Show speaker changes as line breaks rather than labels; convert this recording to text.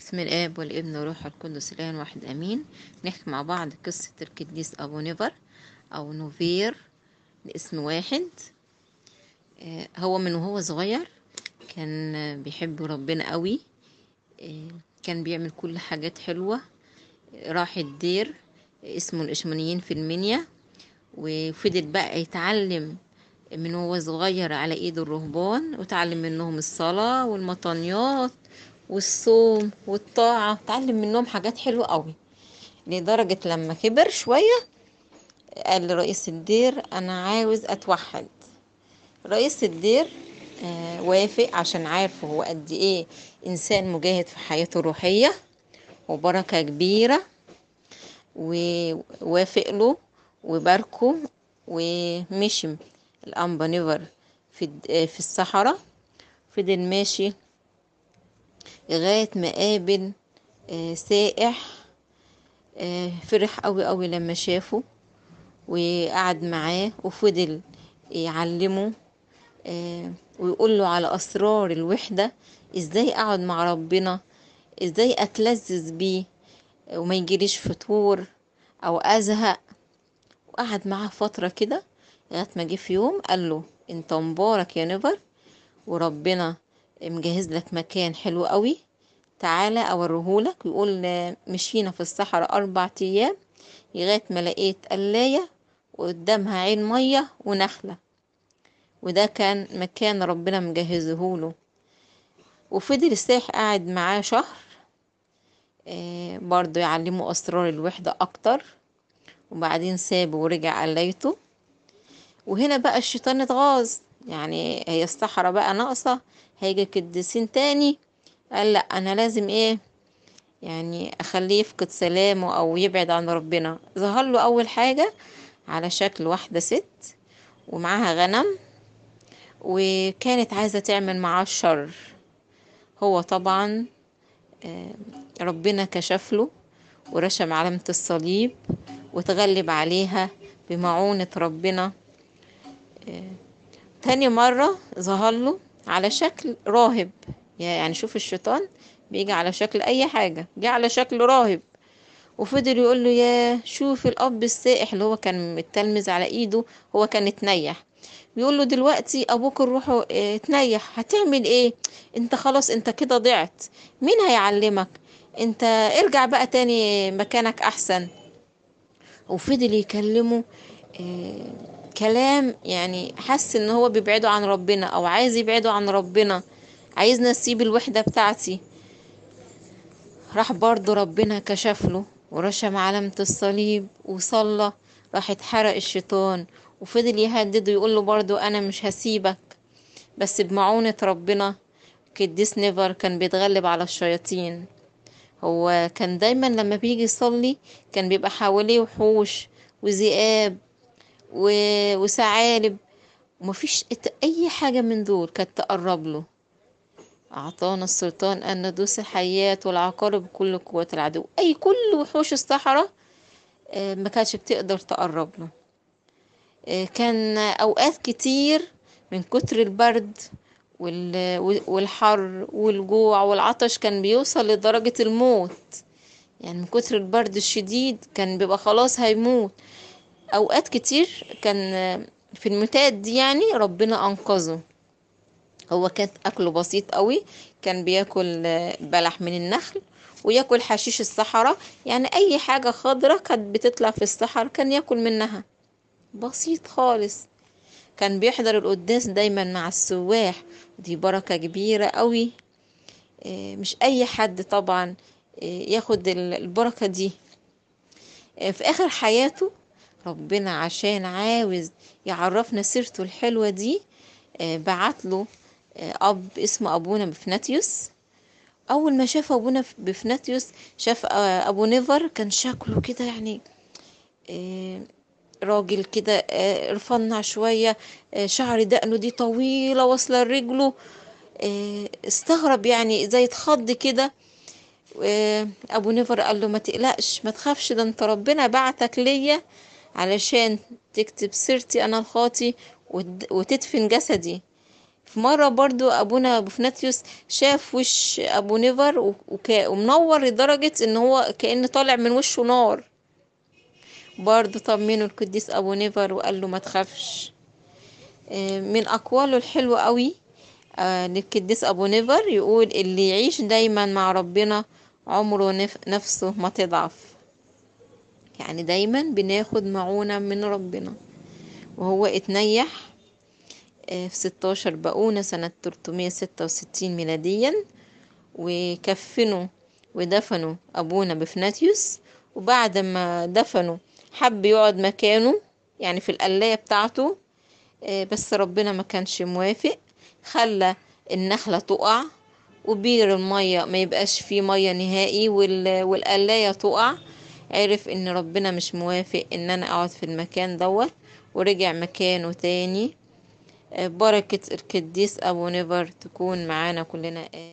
بسم الآب والابن وروح القدس الآن واحد أمين نحكي مع بعض قصة القديس أبو نيفر أو نوفير اسم واحد آه، هو من وهو صغير كان بيحب ربنا قوي آه، كان بيعمل كل حاجات حلوة راح الدير اسمه الإشمونيين في المنيا وفضل بقى يتعلم من وهو صغير على ايد الرهبان وتعلم منهم الصلاة والمطانيات والصوم والطاعة اتعلم منهم حاجات حلوة قوي لدرجة لما كبر شوية قال لرئيس الدير أنا عاوز أتوحد رئيس الدير آه، وافق عشان عارفه هو قد إيه إنسان مجاهد في حياته الروحية وبركة كبيرة ووافق له وباركه ومشي الأنبا نيفر في, آه، في الصحراء فضل ماشي لغاية ما قابل آه، سائح آه، فرح قوي قوي لما شافه وقعد معاه وفضل يعلمه آه، ويقول له على أسرار الوحدة إزاي أقعد مع ربنا إزاي أتلذذ بيه وما يجيليش فطور أو أزهق وقعد معاه فترة كده لغاية ما جه في يوم قال له أنت مبارك يا نفر وربنا مجهز لك مكان حلو قوي تعالى اوريهولك ويقول مشينا في الصحراء اربع ايام لغايه ما لقيت قلايه وقدامها عين ميه ونخله وده كان مكان ربنا مجهزهوله وفضل الساح قاعد معاه شهر برضو آه، برضه يعلمه اسرار الوحده اكتر وبعدين سابه ورجع قلايته وهنا بقى الشيطان اتغاظ يعني هي الصحراء بقى ناقصة هيجي قديسين تاني قال لا أنا لازم إيه يعني أخليه يفقد سلامه أو يبعد عن ربنا ظهر له أول حاجة على شكل واحدة ست ومعاها غنم وكانت عايزة تعمل معاه الشر هو طبعا آه، ربنا كشف له ورشم علامة الصليب وتغلب عليها بمعونة ربنا آه، تاني مرة ظهر له على شكل راهب يعني شوف الشيطان بيجي على شكل أي حاجة جه على شكل راهب وفضل يقول له يا شوف الأب السائح اللي هو كان متلمذ على إيده هو كان اتنيح بيقول له دلوقتي أبوك الروح آه، اتنيح هتعمل إيه أنت خلاص أنت كده ضعت مين هيعلمك أنت ارجع بقى تاني مكانك أحسن وفضل يكلمه اه كلام يعني حس ان هو بيبعده عن ربنا او عايز يبعده عن ربنا عايز نسيب الوحدة بتاعتي راح برضو ربنا كشف له ورشم علامة الصليب وصلى راح اتحرق الشيطان وفضل يهدده ويقول له برضو انا مش هسيبك بس بمعونة ربنا كديس نيفر كان بيتغلب على الشياطين هو كان دايما لما بيجي يصلي كان بيبقى حواليه وحوش وذئاب وثعالب ومفيش اي حاجة من دول كانت تقرب له أعطانا السلطان أن ندوس الحياة والعقارب بكل قوات العدو أي كل وحوش الصحراء آه، ما كانتش بتقدر تقرب له آه، كان أوقات كتير من كتر البرد والحر والجوع والعطش كان بيوصل لدرجة الموت يعني من كتر البرد الشديد كان بيبقى خلاص هيموت اوقات كتير كان في المتات دي يعني ربنا انقذه هو كان اكله بسيط قوي كان بياكل بلح من النخل وياكل حشيش الصحراء يعني اي حاجة خضرة كانت بتطلع في الصحراء كان ياكل منها بسيط خالص كان بيحضر القداس دايما مع السواح دي بركة كبيرة قوي آه، مش اي حد طبعا آه، ياخد البركة دي آه، في اخر حياته ربنا عشان عاوز يعرفنا سيرته الحلوة دي آه، بعت له آه، أب اسمه أبونا بفناتيوس أول ما شاف أبونا بفناتيوس شاف آه، أبو نيفر كان شكله كده يعني راجل كده رفنع شوية شعر دقنه دي طويلة واصلة لرجله استغرب يعني زي اتخض كده ابو نيفر قال له ما تقلقش ما تخافش ده انت ربنا بعتك ليا علشان تكتب سيرتي أنا الخاطي وتدفن جسدي في مرة برضو أبونا بوفناتيوس شاف وش أبو نيفر ومنور لدرجة إن هو كأن طالع من وشه نار برضو طمنه القديس أبو نيفر وقال له ما تخافش آه، من أقواله الحلوة قوي للقديس آه، أبو نيفر يقول اللي يعيش دايما مع ربنا عمره نفسه ما تضعف يعني دايما بناخد معونة من ربنا وهو اتنيح آه، في 16 بقونة سنة 366 ميلاديا وكفنوا ودفنوا أبونا بفناتيوس وبعد ما دفنوا حب يقعد مكانه يعني في القلاية بتاعته آه، بس ربنا ما كانش موافق خلى النخلة تقع وبير المية ما يبقاش فيه مية نهائي والقلاية تقع عرف ان ربنا مش موافق ان انا اقعد في المكان دوت ورجع مكانه تاني آه، بركة القديس ابو نيفر تكون معانا كلنا